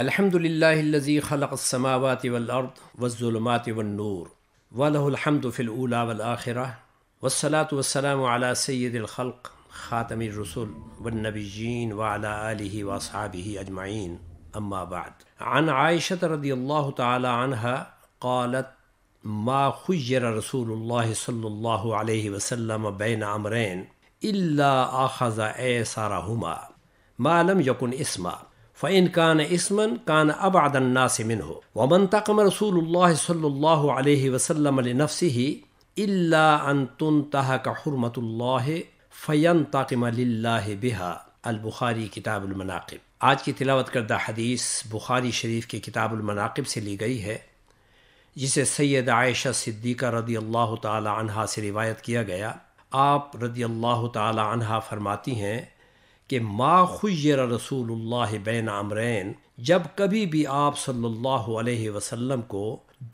الحمد لله الذي خلق السماوات والأرض والظلمات والنور وله الحمد في الأولى والآخرة والصلاة والسلام على سيد الخلق خاتم الرسل والنبيين وعلى آله وأصحابه أجمعين أما بعد عن عائشة رضي الله تعالى عنها قالت ما خجر رسول الله صلى الله عليه وسلم بين أمرين إلا أخذ أيسرهما ما لم يكن اسما فعین کان اسمن کان اباد الناس من ہو ومن تقم رسول اللہ صلی اللہ علیہ وسلم علنفسی ہی اللہ ان تن تہ کا حرمت اللہ فین تاقم اللہ بحا البخاری کتاب المناقب آج کی تلاوت کردہ حدیث بخاری شریف کے کتاب المناقب سے لی گئی ہے جسے سید عائشہ صدیقہ رضی اللہ تعالی عنہ سے روایت کیا گیا آپ رضی اللہ تعالی عنہ فرماتی ہیں کہ ما خیر رسول اللہ بین عمرین جب کبھی بھی آپ صلی اللہ علیہ وسلم کو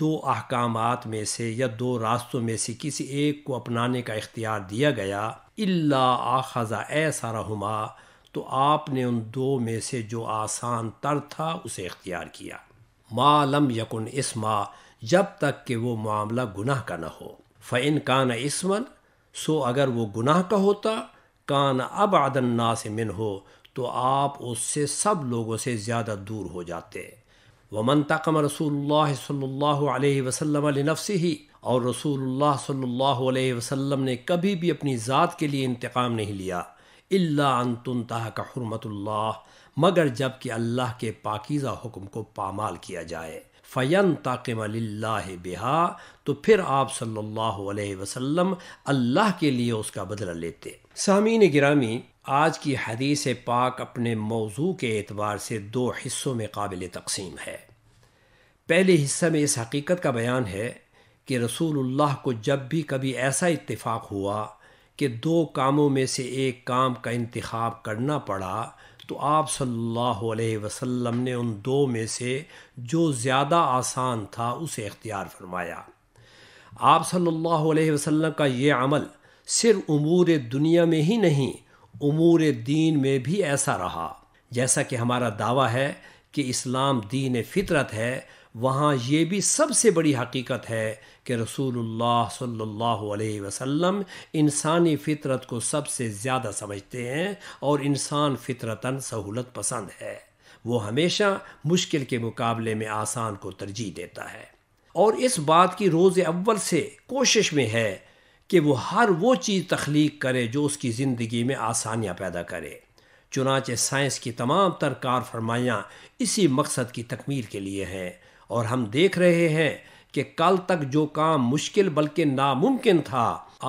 دو احکامات میں سے یا دو راستوں میں سے کسی ایک کو اپنانے کا اختیار دیا گیا اللہ آخذہ اے ایسا رہما تو آپ نے ان دو میں سے جو آسان تر تھا اسے اختیار کیا لم یقن اسما جب تک کہ وہ معاملہ گناہ کا نہ ہو فعن کان اسمن سو اگر وہ گناہ کا ہوتا کان اب ادن سے من ہو تو آپ اس سے سب لوگوں سے زیادہ دور ہو جاتے وہ تقم رسول اللہ صلی اللہ علیہ وسلم علیہ نفس ہی اور رسول اللہ صلی اللہ علیہ وسلم نے کبھی بھی اپنی ذات کے لیے انتقام نہیں لیا اللہ تہ کا حرمت اللہ مگر جب کہ اللہ کے پاکیزہ حکم کو پامال کیا جائے فین تاقم اللہ بہا تو پھر آپ صلی اللہ علیہ وسلم اللہ کے لیے اس کا بدلہ لیتے سامعین گرامی آج کی حدیث پاک اپنے موضوع کے اعتبار سے دو حصوں میں قابل تقسیم ہے پہلے حصہ میں اس حقیقت کا بیان ہے کہ رسول اللہ کو جب بھی کبھی ایسا اتفاق ہوا کہ دو کاموں میں سے ایک کام کا انتخاب کرنا پڑا تو آپ صلی اللہ علیہ وسلم نے ان دو میں سے جو زیادہ آسان تھا اسے اختیار فرمایا آپ صلی اللہ علیہ وسلم کا یہ عمل صرف امور دنیا میں ہی نہیں امور دین میں بھی ایسا رہا جیسا کہ ہمارا دعویٰ ہے کہ اسلام دین فطرت ہے وہاں یہ بھی سب سے بڑی حقیقت ہے کہ رسول اللہ صلی اللہ علیہ وسلم انسانی فطرت کو سب سے زیادہ سمجھتے ہیں اور انسان فطرتاً سہولت پسند ہے وہ ہمیشہ مشکل کے مقابلے میں آسان کو ترجیح دیتا ہے اور اس بات کی روز اول سے کوشش میں ہے کہ وہ ہر وہ چیز تخلیق کرے جو اس کی زندگی میں آسانیاں پیدا کرے چنانچہ سائنس کی تمام ترکار فرمائیاں اسی مقصد کی تکمیل کے لیے ہیں اور ہم دیکھ رہے ہیں کہ کل تک جو کام مشکل بلکہ ناممکن تھا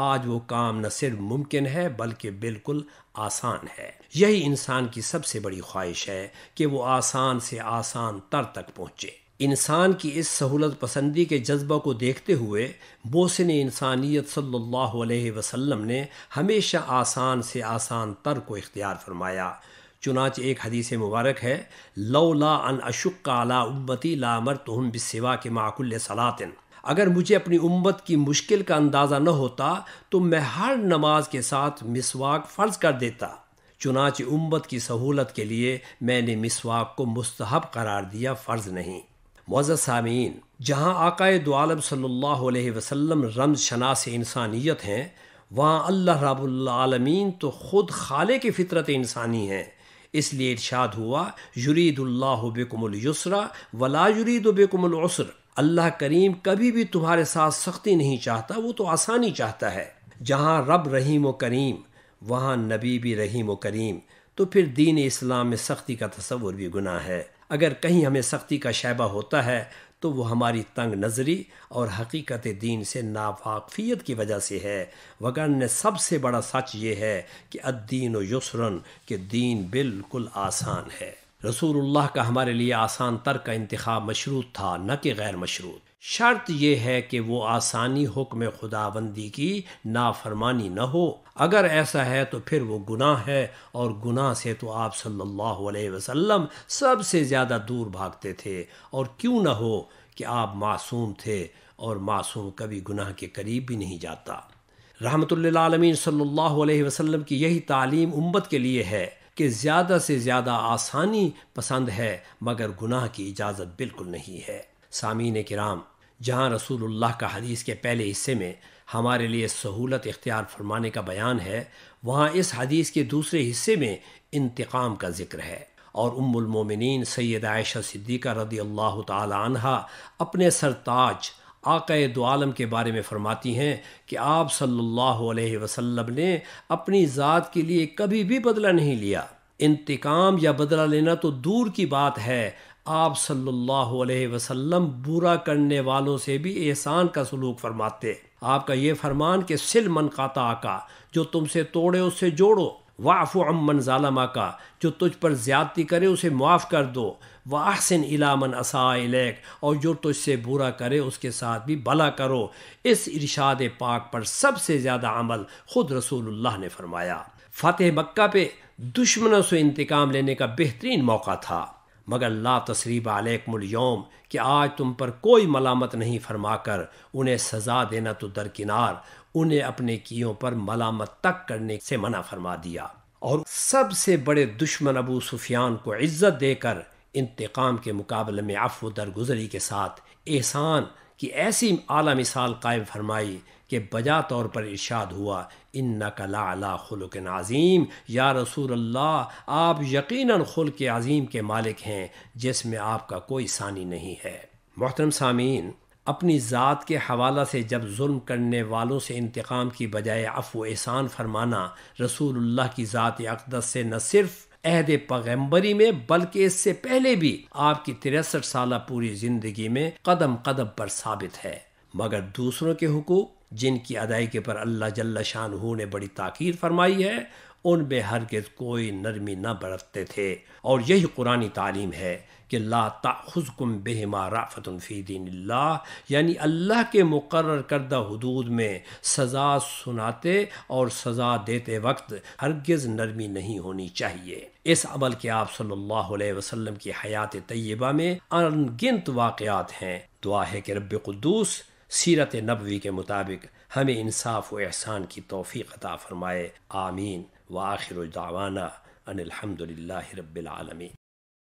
آج وہ کام نہ صرف ممکن ہے بلکہ بالکل آسان ہے یہی انسان کی سب سے بڑی خواہش ہے کہ وہ آسان سے آسان تر تک پہنچے انسان کی اس سہولت پسندی کے جذبہ کو دیکھتے ہوئے بوسن انسانیت صلی اللہ علیہ وسلم نے ہمیشہ آسان سے آسان تر کو اختیار فرمایا چنانچہ ایک حدیث مبارک ہے لو لا ان اشق لا امتی لا مر ہوں بسوا کے معقل صلاطن اگر مجھے اپنی امت کی مشکل کا اندازہ نہ ہوتا تو میں ہر نماز کے ساتھ مسواک فرض کر دیتا چنانچہ امت کی سہولت کے لیے میں نے مسواک کو مستحب قرار دیا فرض نہیں معزز سامعین جہاں آقائے دو عالم صلی اللہ علیہ وسلم رمز شناس انسانیت ہیں وہاں اللہ رب العالمین تو خود خالے کی فطرت انسانی ہیں اس لیے ارشاد ہوا یرید اللہ بکم السرا ولا یرید و العسر اللہ کریم کبھی بھی تمہارے ساتھ سختی نہیں چاہتا وہ تو آسانی چاہتا ہے جہاں رب رحیم و کریم وہاں نبی بھی رحیم و کریم تو پھر دین اسلام میں سختی کا تصور بھی گناہ ہے اگر کہیں ہمیں سختی کا شعبہ ہوتا ہے تو وہ ہماری تنگ نظری اور حقیقت دین سے نافاقفیت کی وجہ سے ہے وگرنہ سب سے بڑا سچ یہ ہے کہ ادین و یسرن کہ دین بالکل آسان ہے رسول اللہ کا ہمارے لیے آسان تر کا انتخاب مشروط تھا نہ کہ غیر مشروط شرط یہ ہے کہ وہ آسانی حکم خدا بندی کی نافرمانی نہ ہو اگر ایسا ہے تو پھر وہ گناہ ہے اور گناہ سے تو آپ صلی اللہ علیہ وسلم سب سے زیادہ دور بھاگتے تھے اور کیوں نہ ہو کہ آپ معصوم تھے اور معصوم کبھی گناہ کے قریب بھی نہیں جاتا رحمت اللہ عالمین صلی اللہ علیہ وسلم کی یہی تعلیم امت کے لیے ہے کہ زیادہ سے زیادہ آسانی پسند ہے مگر گناہ کی اجازت بالکل نہیں ہے سامعین کرام جہاں رسول اللہ کا حدیث کے پہلے حصے میں ہمارے لیے سہولت اختیار فرمانے کا بیان ہے وہاں اس حدیث کے دوسرے حصے میں انتقام کا ذکر ہے اور ام المومنین سید عائشہ صدیقہ رضی اللہ تعالی عنہ اپنے سرتاج آقا دو عالم کے بارے میں فرماتی ہیں کہ آپ صلی اللہ علیہ وسلم نے اپنی ذات کے لیے کبھی بھی بدلہ نہیں لیا انتقام یا بدلہ لینا تو دور کی بات ہے آپ صلی اللہ علیہ وسلم برا کرنے والوں سے بھی احسان کا سلوک فرماتے آپ کا یہ فرمان کہ سل من قاتا کا جو تم سے توڑے اس سے جوڑو واف عمن ظالمہ کا جو تجھ پر زیادتی کرے اسے معاف کر دو علامن اور جو اس سے برا کرے کے ساتھ بھی بلا کرو اس ارشاد پاک پر سب سے زیادہ عمل خود رسول اللہ نے فرمایا فتح مکہ پہ دشمنوں سے انتقام لینے کا بہترین موقع تھا مگر لا تصریب علیکم الیوم کہ آج تم پر کوئی ملامت نہیں فرما کر انہیں سزا دینا تو درکنار انہیں اپنے کیوں پر ملامت تک کرنے سے منع فرما دیا اور سب سے بڑے دشمن ابو سفیان کو عزت دے کر انتقام کے مقابلے میں عفو درگزری کے ساتھ احسان کی ایسی اعلیٰ مثال قائم فرمائی کہ بجا طور پر ارشاد ہوا ان لا اعلیٰ خلق عظیم یا رسول اللہ آپ یقیناً خلق کے عظیم کے مالک ہیں جس میں آپ کا کوئی ثانی نہیں ہے محترم سامعین اپنی ذات کے حوالہ سے جب ظلم کرنے والوں سے انتقام کی بجائے عفو احسان فرمانا رسول اللہ کی ذات اقدس سے نہ صرف عہد پیغمبری میں بلکہ اس سے پہلے بھی آپ کی تریسٹھ سالہ پوری زندگی میں قدم قدم پر ثابت ہے مگر دوسروں کے حقوق جن کی ادائیگی پر اللہ شان شاہ نے بڑی تاخیر فرمائی ہے ان میں ہرگز کوئی نرمی نہ برتتے تھے اور یہی قرآن تعلیم ہے کہ لا تاخذ کم بہ دین اللہ یعنی اللہ کے مقرر کردہ حدود میں سزا سناتے اور سزا دیتے وقت ہرگز نرمی نہیں ہونی چاہیے اس عمل کے آپ صلی اللہ علیہ وسلم کی حیات طیبہ میں ان گنت واقعات ہیں دعا ہے کہ رب قدوس سیرت نبوی کے مطابق ہمیں انصاف و احسان کی توفیق عطا فرمائے آمین و آخر و للہ رب العالمین